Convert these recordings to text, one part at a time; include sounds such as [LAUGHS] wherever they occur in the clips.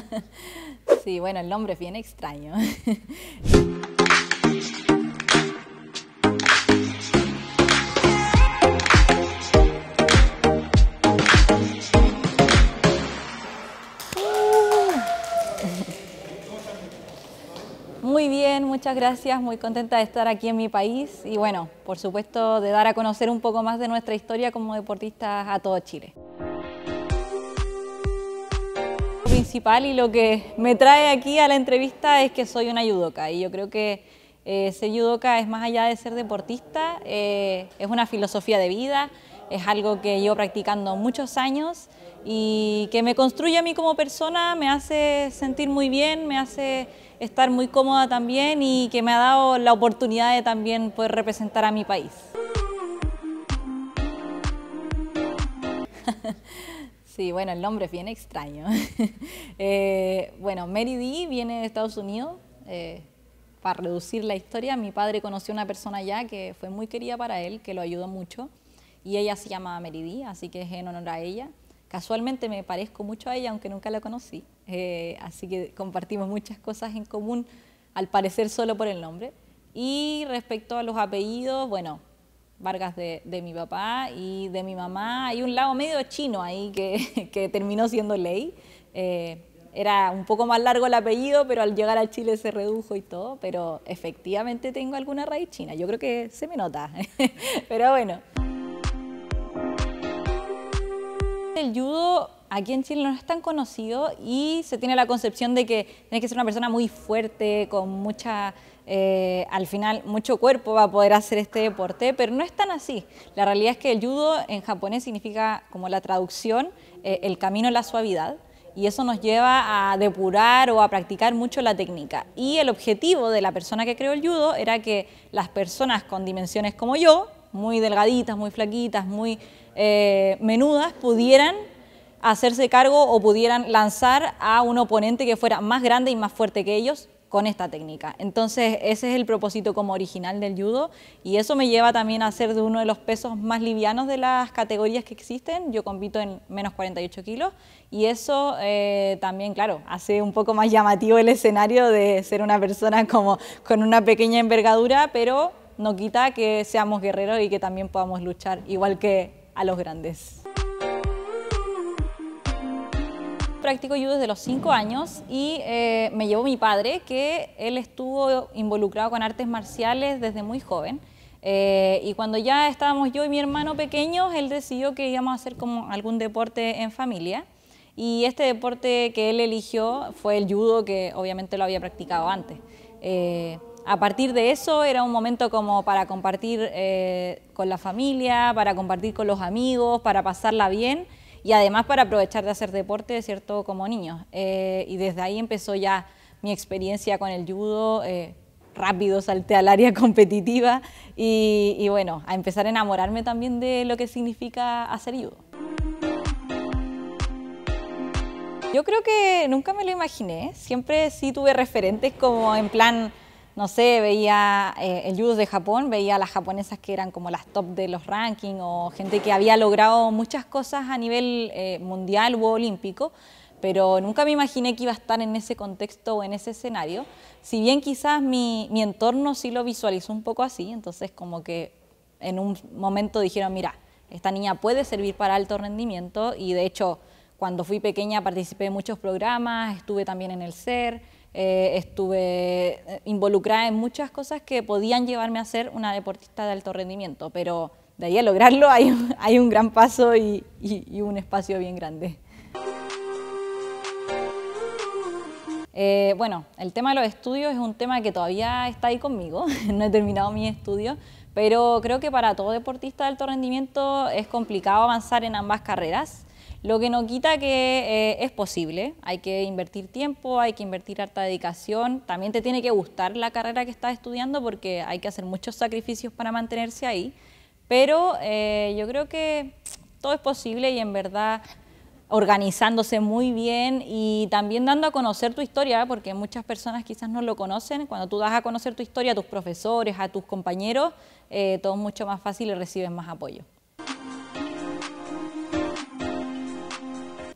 [LAUGHS] sí, bueno, el nombre es bien extraño. [LAUGHS] Muy bien, muchas gracias, muy contenta de estar aquí en mi país y bueno, por supuesto de dar a conocer un poco más de nuestra historia como deportistas a todo Chile. y lo que me trae aquí a la entrevista es que soy una yudoka. y yo creo que eh, ser yudoka es más allá de ser deportista, eh, es una filosofía de vida, es algo que llevo practicando muchos años y que me construye a mí como persona, me hace sentir muy bien, me hace estar muy cómoda también y que me ha dado la oportunidad de también poder representar a mi país. Sí, bueno, el nombre es bien extraño. [LAUGHS] Eh, bueno, Mary viene de Estados Unidos. Eh, para reducir la historia, mi padre conoció una persona allá que fue muy querida para él, que lo ayudó mucho. Y ella se llamaba Mary así que es en honor a ella. Casualmente me parezco mucho a ella, aunque nunca la conocí. Eh, así que compartimos muchas cosas en común, al parecer solo por el nombre. Y respecto a los apellidos, bueno, Vargas de, mi papá y de mi mamá. Hay un lado medio chino ahí que, [LAUGHS] terminó siendo ley. Eh, era un poco más largo el apellido, pero al llegar a Chile se redujo y todo. Pero efectivamente tengo alguna raíz china. Yo creo que se me nota. [LAUGHS] pero bueno. El judo aquí en Chile no es tan conocido y se tiene la concepción de que tienes que ser una persona muy fuerte, con mucha eh, al final mucho cuerpo va a poder hacer este deporte, pero no es tan así. La realidad es que el judo en japonés significa, como la traducción, eh, el camino a la suavidad. Y eso nos lleva a depurar o a practicar mucho la técnica. Y el objetivo de la persona que creó el judo era que las personas con dimensiones como yo, muy delgaditas, muy flaquitas, muy eh, menudas, pudieran hacerse cargo o pudieran lanzar a un oponente que fuera más grande y más fuerte que ellos con esta técnica. Entonces ese es el propósito como original del judo y eso me lleva también a ser de uno de los pesos más livianos de las categorías que existen. Yo compito en menos 48 kilos y eso eh, también, claro, hace un poco más llamativo el escenario de ser una persona como con una pequeña envergadura, pero no quita que seamos guerreros y que también podamos luchar igual que a los grandes. practico judo desde los 5 años y eh, me llevó mi padre, que él estuvo involucrado con artes marciales desde muy joven. Eh, y cuando ya estábamos yo y mi hermano pequeños, él decidió que íbamos a hacer como algún deporte en familia. Y este deporte que él eligió fue el judo, que obviamente lo había practicado antes. Eh, a partir de eso era un momento como para compartir con la familia, para compartir con los amigos, para pasarla bien y además para aprovechar de hacer deporte, ¿cierto? Como niño. Eh, y desde ahí empezó ya mi experiencia con el judo. Eh, rápido salté al área [LAUGHS] competitiva y, y, bueno, a empezar a enamorarme también de lo que significa hacer judo. Yo creo que nunca me lo imaginé, siempre sí tuve referentes como en plan no sé, veía eh, el judo de Japón, veía a las japonesas que eran como las top de los rankings o gente que había logrado muchas cosas a nivel eh, mundial u olímpico, pero nunca me imaginé que iba a estar en ese contexto o en ese escenario. Si bien quizás mi, mi entorno sí lo visualizó un poco así, entonces como que en un momento dijeron, mira, esta niña puede servir para alto rendimiento y de hecho cuando fui pequeña participé en muchos programas, estuve también en el SER, eh, estuve eh, involucrada en muchas cosas que podían llevarme a ser una deportista de alto rendimiento, pero de ahí a lograrlo hay, un [LAUGHS] gran paso y, un espacio bien grande. Eh, bueno, el tema de los estudios es un tema que todavía está ahí conmigo, [LAUGHS] no he terminado mi estudio, pero creo que para todo deportista de alto rendimiento es complicado avanzar en ambas carreras. Lo que no quita que eh, es posible, hay que invertir tiempo, hay que invertir harta dedicación, también te tiene que gustar la carrera que estás estudiando porque hay que hacer muchos sacrificios para mantenerse ahí, pero eh, yo creo que todo es posible y en verdad organizándose muy bien y también dando a conocer tu historia, porque muchas personas quizás no lo conocen, cuando tú das a conocer tu historia a tus profesores, a tus compañeros, eh, todo es mucho más fácil y recibes más apoyo.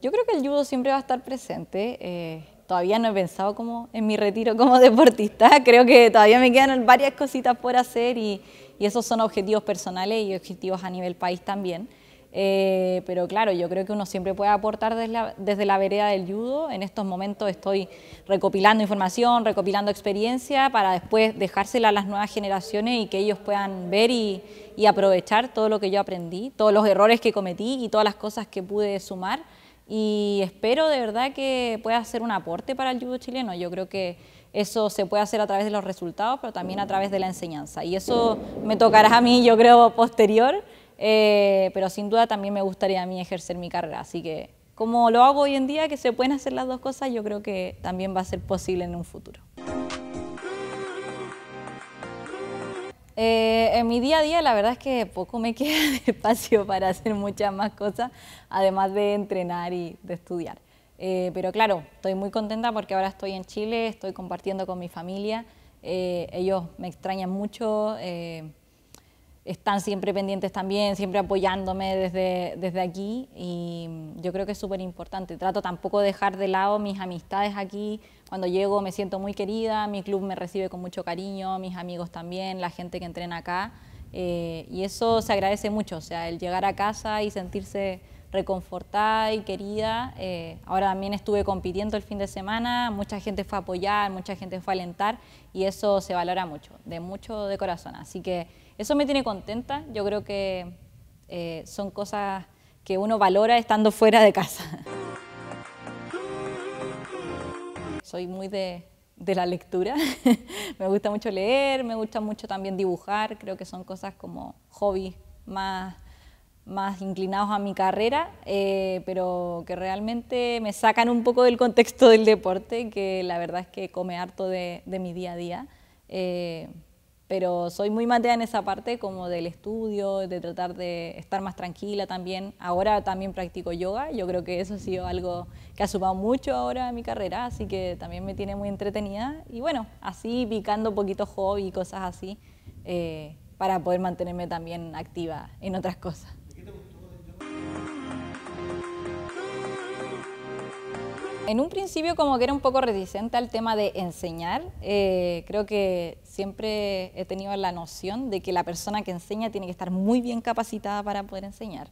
Yo creo que el judo siempre va a estar presente. Eh, todavía no he pensado como en mi retiro como [LAUGHS] deportista. Creo que todavía me quedan varias cositas por hacer y, esos son objetivos personales y objetivos a nivel país también. Eh, pero claro, yo creo que uno siempre puede aportar desde la, vereda del judo. En estos momentos estoy recopilando información, recopilando experiencia para después dejársela a las nuevas generaciones y que ellos puedan ver y aprovechar todo lo que yo aprendí, todos los errores que cometí y todas las cosas que pude sumar y espero de verdad que pueda ser un aporte para el judo chileno. Yo creo que eso se puede hacer a través de los resultados, pero también a través de la enseñanza. Y eso me tocará a mí, yo creo, posterior, eh, pero sin duda también me gustaría a mí ejercer mi carrera. Así que como lo hago hoy en día, que se pueden hacer las dos cosas, yo creo que también va a ser posible en un futuro. Eh, en mi día a día la verdad es que poco me [LAUGHS] queda de espacio para hacer muchas más cosas, además de entrenar y de estudiar. Eh, pero claro, estoy muy contenta porque ahora estoy en Chile, estoy compartiendo con mi familia, eh, ellos me extrañan mucho, están siempre pendientes también, siempre apoyándome desde, desde aquí y yo creo que es súper importante. Trato tampoco de dejar de lado mis amistades aquí. Cuando llego me siento muy querida, mi club me recibe con mucho cariño, mis amigos también, la gente que entrena acá. Eh, y eso se agradece mucho, o sea, el llegar a casa y sentirse reconfortada y querida. Eh, ahora también estuve compitiendo el fin de semana, mucha gente fue a apoyar, mucha gente fue a alentar y eso se valora mucho, de mucho de corazón. Así que eso me tiene contenta, yo creo que eh, son cosas que uno valora estando fuera de casa. Soy muy de, la lectura, [LAUGHS] me gusta mucho leer, me gusta mucho también dibujar, creo que son cosas como hobbies más, inclinados a mi carrera, eh, pero que realmente me sacan un poco del contexto del deporte, que la verdad es que come harto de, mi día a día. Eh, pero soy muy matea en esa parte como del estudio, de tratar de estar más tranquila también. Ahora también practico yoga, yo creo que eso ha sido algo que ha sumado mucho ahora a mi carrera, así que también me tiene muy entretenida y bueno, así picando poquito hobby y cosas así eh, para poder mantenerme también activa en otras cosas. En un principio como que era un poco reticente al tema de enseñar. Eh, creo que siempre he tenido la noción de que la persona que enseña tiene que estar muy bien capacitada para poder enseñar.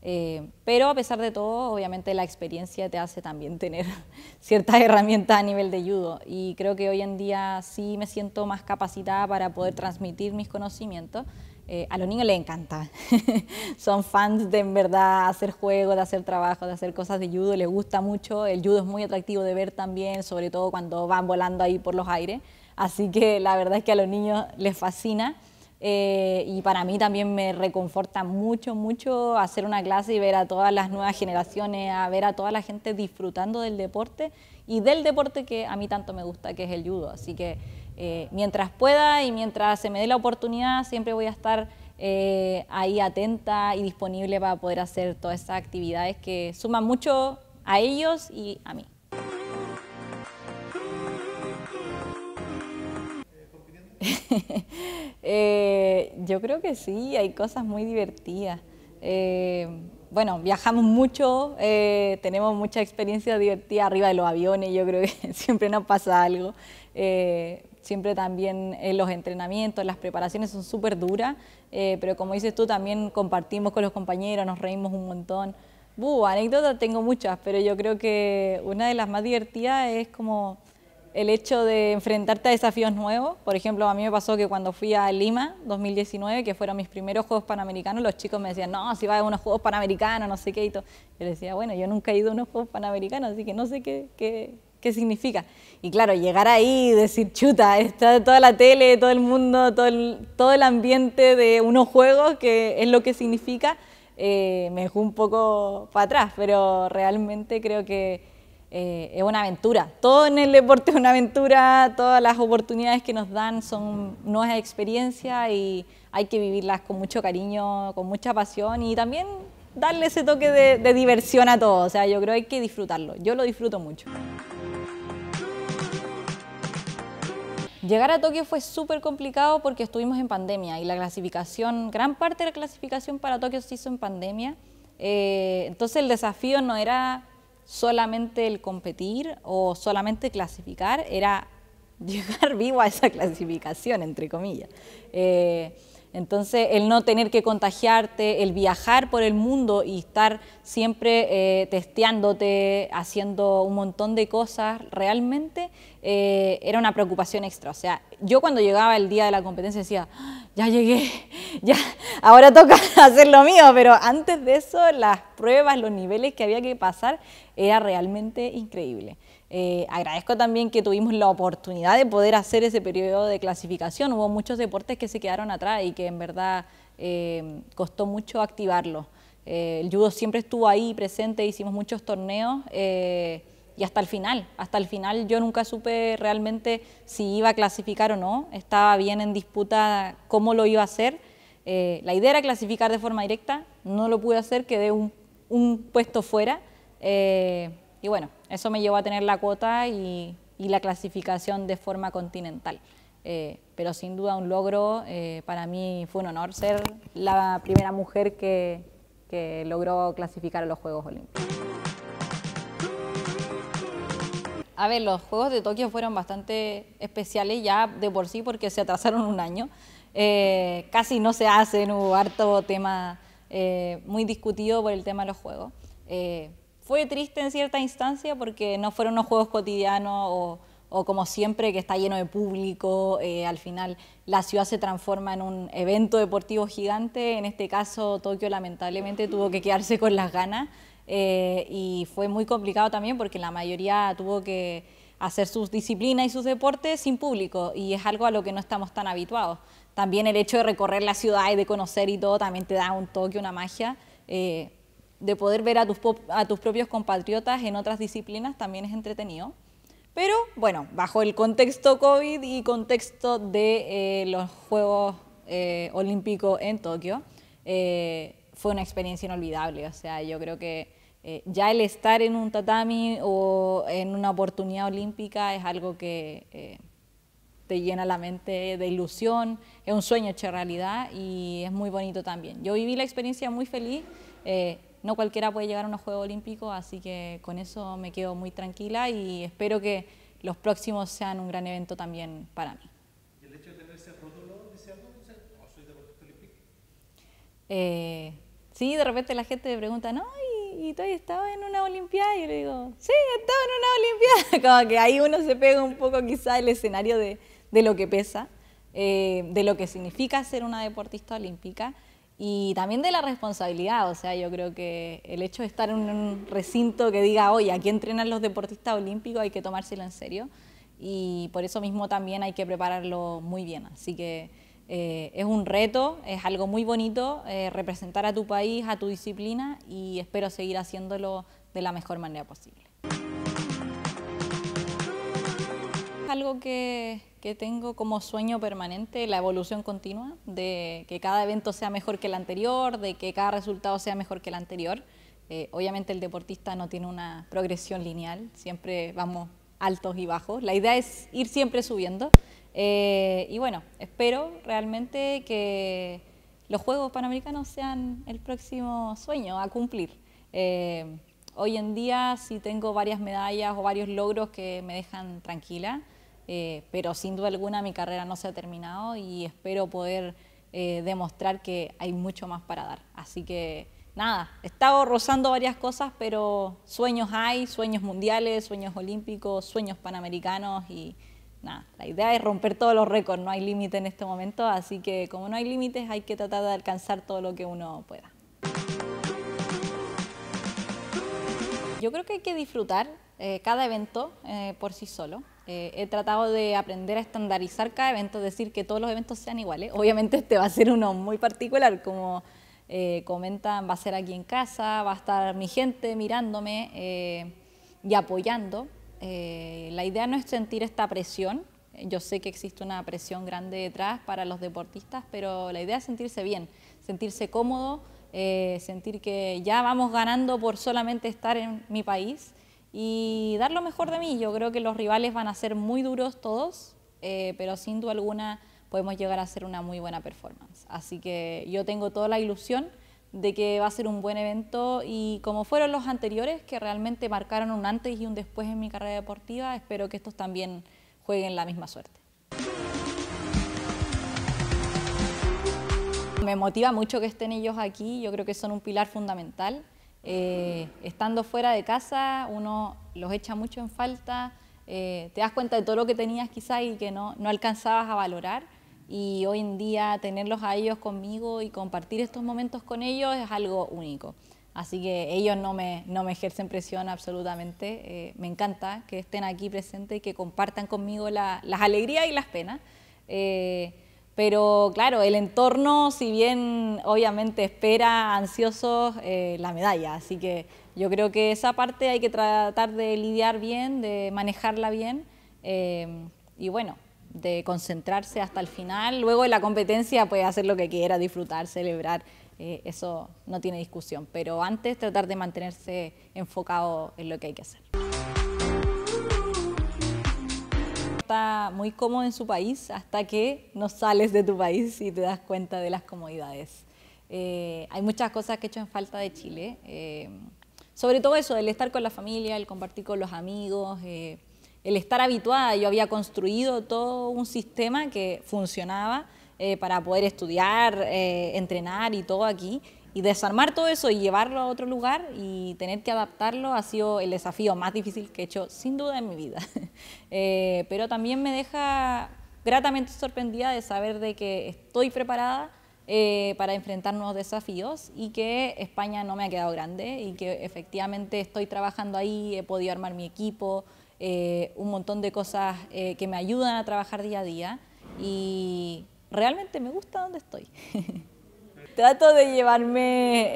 Eh, pero a pesar de todo, obviamente la experiencia te hace también tener [LAUGHS] ciertas herramientas a nivel de judo y creo que hoy en día sí me siento más capacitada para poder transmitir mis conocimientos. Eh, a los niños les encanta. [LAUGHS] Son fans de en verdad hacer juegos, de hacer trabajo, de hacer cosas de judo, les gusta mucho. El judo es muy atractivo de ver también, sobre todo cuando van volando ahí por los aires. Así que la verdad es que a los niños les fascina. Eh, y para mí también me reconforta mucho, mucho hacer una clase y ver a todas las nuevas generaciones, a ver a toda la gente disfrutando del deporte y del deporte que a mí tanto me gusta, que es el judo. Así que eh, mientras pueda y mientras se me dé la oportunidad, siempre voy a estar eh, ahí atenta y disponible para poder hacer todas esas actividades que suman mucho a ellos y a mí. [LAUGHS] Eh, yo creo que sí, hay cosas muy divertidas. bueno, viajamos mucho, tenemos mucha experiencia divertida arriba de los aviones, yo creo que [LAUGHS] siempre nos pasa algo siempre también eh, los entrenamientos, las preparaciones son súper duras, eh, pero como dices tú, también compartimos con los compañeros, nos reímos un montón. buh anécdotas tengo muchas, pero yo creo que una de las más divertidas es como el hecho de enfrentarte a desafíos nuevos. Por ejemplo, a mí me pasó que cuando fui a Lima 2019, que fueron mis primeros Juegos Panamericanos, los chicos me decían, no, si vas a unos Juegos Panamericanos, no sé qué y todo. Yo decía, bueno, yo nunca he ido a unos Juegos Panamericanos, así que no sé qué, qué, qué significa. Y claro, llegar ahí y decir, chuta, está toda la tele, todo el mundo, todo el, todo el ambiente de unos juegos, que es lo que significa, eh, me dejó un poco para atrás, pero realmente creo que eh, es una aventura. Todo en el deporte es una aventura, todas las oportunidades que nos dan son nuevas experiencias y hay que vivirlas con mucho cariño, con mucha pasión y también darle ese toque de, de diversión a todo. O sea, yo creo que hay que disfrutarlo. Yo lo disfruto mucho. Llegar a Tokio fue súper complicado porque estuvimos en pandemia y la clasificación, gran parte de la clasificación para Tokio se hizo en pandemia. Eh, entonces el desafío no era solamente el competir o solamente clasificar, era [LAUGHS] llegar vivo a esa clasificación, entre comillas. Eh, entonces, el no tener que contagiarte, el viajar por el mundo y estar siempre eh, testeándote, haciendo un montón de cosas, realmente eh, era una preocupación extra. O sea, yo cuando llegaba el día de la competencia decía, ah, ya llegué, [LAUGHS] ya, ahora toca [LAUGHS] hacer lo mío, pero antes de eso, las pruebas, los niveles que había que pasar, era realmente increíble. Eh, agradezco también que tuvimos la oportunidad de poder hacer ese periodo de clasificación. Hubo muchos deportes que se quedaron atrás y que en verdad eh, costó mucho activarlos. Eh, el judo siempre estuvo ahí presente, hicimos muchos torneos y hasta el final, hasta el final yo nunca supe realmente si iba a clasificar o no. Estaba bien en disputa cómo lo iba a hacer. la idea era clasificar de forma directa, no lo pude hacer, quedé un, un puesto fuera y bueno, eso me llevó a tener la cuota y, la clasificación de forma continental. Eh, pero sin duda un logro, eh, para mí fue un honor ser la primera mujer que, logró clasificar a los Juegos Olímpicos. A ver, los Juegos de Tokio fueron bastante especiales ya de por sí porque se atrasaron un año. Eh, casi no se hacen, hubo harto tema muy discutido por el tema de los Juegos fue triste en cierta instancia porque no fueron unos juegos cotidianos o, como siempre que está lleno de público, eh, al final la ciudad se transforma en un evento deportivo gigante, en este caso Tokio lamentablemente tuvo que quedarse con las ganas eh, y fue muy complicado también porque la mayoría tuvo que hacer sus disciplinas y sus deportes sin público y es algo a lo que no estamos tan habituados. También el hecho de recorrer la ciudad y de conocer y todo también te da un toque, una magia. Eh, de poder ver a tus, a tus propios compatriotas en otras disciplinas también es entretenido. Pero bueno, bajo el contexto COVID y contexto de eh, los Juegos eh, Olímpicos en Tokio, eh, fue una experiencia inolvidable. O sea, yo creo que ya el estar en un tatami o en una oportunidad olímpica es algo que te llena la mente de ilusión, es un sueño hecho realidad y es muy bonito también. Yo viví la experiencia muy feliz no cualquiera puede llegar a unos Juegos Olímpicos, así que con eso me quedo muy tranquila y espero que los próximos sean un gran evento también para mí. ¿Y el hecho de tener ese rótulo dice algo? ¿O soy deportista olímpica? Eh, sí, de repente la gente me pregunta, ¿no? ¿Y, y tú en una Olimpiada? Y yo le digo, sí, estaba en una Olimpiada. [LAUGHS] Como que ahí uno se pega un poco quizá el escenario de, de lo que pesa, eh, de lo que significa ser una deportista olímpica y también de la responsabilidad, o sea, yo creo que el hecho de estar en un recinto que diga, oye, aquí entrenan los deportistas olímpicos, hay que tomárselo en serio y por eso mismo también hay que prepararlo muy bien. Así que eh, es un reto, es algo muy bonito eh, representar a tu país, a tu disciplina y espero seguir haciéndolo de la mejor manera posible. algo que, tengo como sueño permanente, la evolución continua, de que cada evento sea mejor que el anterior, de que cada resultado sea mejor que el anterior. Eh, obviamente el deportista no tiene una progresión lineal, siempre vamos altos y bajos. La idea es ir siempre subiendo. Eh, y bueno, espero realmente que los Juegos Panamericanos sean el próximo sueño a cumplir. Eh, hoy en día sí tengo varias medallas o varios logros que me dejan tranquila. Eh, pero sin duda alguna mi carrera no se ha terminado y espero poder eh, demostrar que hay mucho más para dar. Así que nada, he estado rozando varias cosas, pero sueños hay, sueños mundiales, sueños olímpicos, sueños panamericanos y nada, la idea es romper todos los récords, no hay límite en este momento, así que como no hay límites hay que tratar de alcanzar todo lo que uno pueda. Yo creo que hay que disfrutar eh, cada evento por sí solo. Eh, he tratado de aprender a estandarizar cada evento, decir, que todos los eventos sean iguales. Obviamente este va a ser uno muy particular, como eh, comentan, va a ser aquí en casa, va a estar mi gente mirándome eh, y apoyando. la idea no es sentir esta presión, yo sé que existe una presión grande detrás para los deportistas, pero la idea es sentirse bien, sentirse cómodo, sentir que ya vamos ganando por solamente estar en mi país y dar lo mejor de mí. Yo creo que los rivales van a ser muy duros todos, eh, pero sin duda alguna podemos llegar a hacer una muy buena performance. Así que yo tengo toda la ilusión de que va a ser un buen evento y como fueron los anteriores, que realmente marcaron un antes y un después en mi carrera deportiva, espero que estos también jueguen la misma suerte. Me motiva mucho que estén ellos aquí, yo creo que son un pilar fundamental. Eh, estando fuera de casa uno los echa mucho en falta, eh, te das cuenta de todo lo que tenías quizá y que no, no alcanzabas a valorar y hoy en día tenerlos a ellos conmigo y compartir estos momentos con ellos es algo único. Así que ellos no me, no me ejercen presión absolutamente. Eh, me encanta que estén aquí presentes y que compartan conmigo las alegrías y las penas. Pero claro, el entorno, si bien obviamente espera ansiosos eh, la medalla, así que yo creo que esa parte hay que tratar de lidiar bien, de manejarla bien eh, y bueno, de concentrarse hasta el final. Luego de la competencia puede hacer lo que quiera, disfrutar, celebrar, eh, eso no tiene discusión, pero antes tratar de mantenerse enfocado en lo que hay que hacer. está muy cómodo en su país hasta que no sales de tu país y te das cuenta de las comodidades. Eh, hay muchas cosas que he hecho en falta de Chile. Eh, sobre todo eso, el estar con la familia, el compartir con los amigos, eh, el estar habituada. Yo había construido todo un sistema que funcionaba para poder estudiar, entrenar y todo aquí. Y desarmar todo eso y llevarlo a otro lugar y tener que adaptarlo ha sido el desafío más difícil que he hecho, sin duda, en mi vida. [LAUGHS] Eh, pero también me deja gratamente sorprendida de saber de que estoy preparada eh, para enfrentar nuevos desafíos y que España no me ha quedado grande y que efectivamente estoy trabajando ahí, he podido armar mi equipo, eh, un montón de cosas que me ayudan a trabajar día a día y realmente me gusta donde estoy. [LAUGHS] trato de llevarme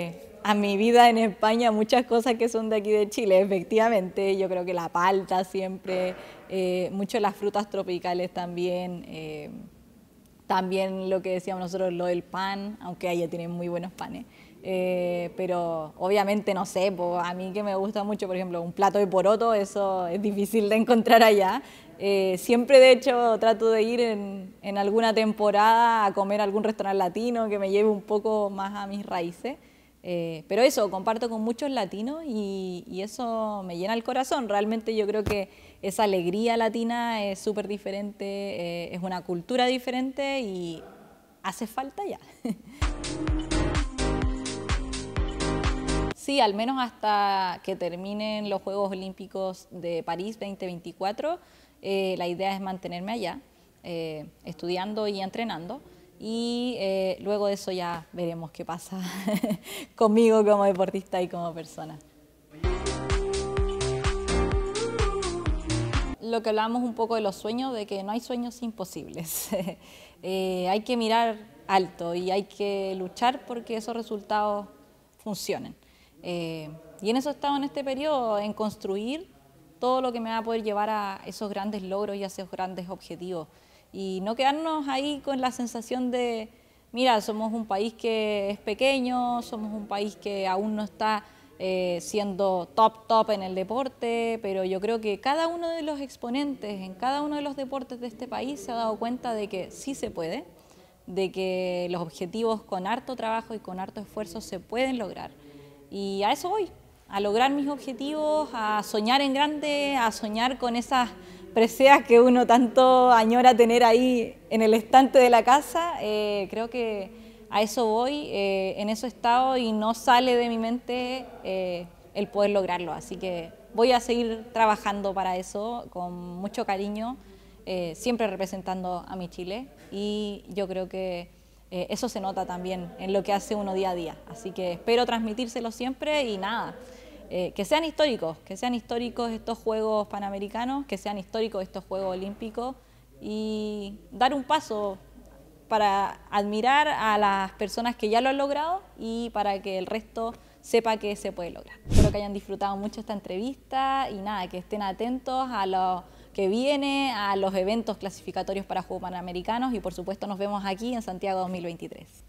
eh, a mi vida en España muchas cosas que son de aquí de Chile, efectivamente. Yo creo que la palta siempre, eh, muchas de las frutas tropicales también. Eh, también lo que decíamos nosotros, lo del pan, aunque allá tienen muy buenos panes. Eh, pero obviamente no sé, a mí que me gusta mucho, por ejemplo, un plato de poroto, eso es difícil de encontrar allá. Eh, siempre de hecho trato de ir en, alguna temporada a comer algún restaurante latino que me lleve un poco más a mis raíces. Eh, pero eso, comparto con muchos latinos y, y, eso me llena el corazón. Realmente yo creo que esa alegría latina es súper diferente, es una cultura diferente y hace falta ya. [LAUGHS] Sí, al menos hasta que terminen los Juegos Olímpicos de París 2024, eh, la idea es mantenerme allá, eh, estudiando y entrenando. Y eh, luego de eso ya veremos qué pasa [LAUGHS] conmigo como deportista y como persona. Lo que hablábamos un poco de los sueños, de que no hay sueños imposibles. [LAUGHS] hay que mirar alto y hay que luchar porque esos resultados funcionen. Eh, y en eso he estado en este periodo, en construir todo lo que me va a poder llevar a esos grandes logros y a esos grandes objetivos. Y no quedarnos ahí con la sensación de, mira, somos un país que es pequeño, somos un país que aún no está eh, siendo top, top en el deporte, pero yo creo que cada uno de los exponentes en cada uno de los deportes de este país se ha dado cuenta de que sí se puede, de que los objetivos con harto trabajo y con harto esfuerzo se pueden lograr. Y a eso voy, a lograr mis objetivos, a soñar en grande, a soñar con esas preseas que uno tanto añora tener ahí en el estante de la casa. Eh, creo que a eso voy, eh, en eso estado y no sale de mi mente eh, el poder lograrlo. Así que voy a seguir trabajando para eso con mucho cariño, siempre representando a mi Chile y yo creo que eh, eso se nota también en lo que hace uno día a día. Así que espero transmitírselo siempre y nada, eh, que sean históricos, que sean históricos estos Juegos Panamericanos, que sean históricos estos Juegos Olímpicos y dar un paso para admirar a las personas que ya lo han logrado y para que el resto sepa que se puede lograr. Espero que hayan disfrutado mucho esta entrevista y nada, que estén atentos a los que viene, a los eventos clasificatorios para Juegos Panamericanos y por supuesto nos vemos aquí en Santiago 2023.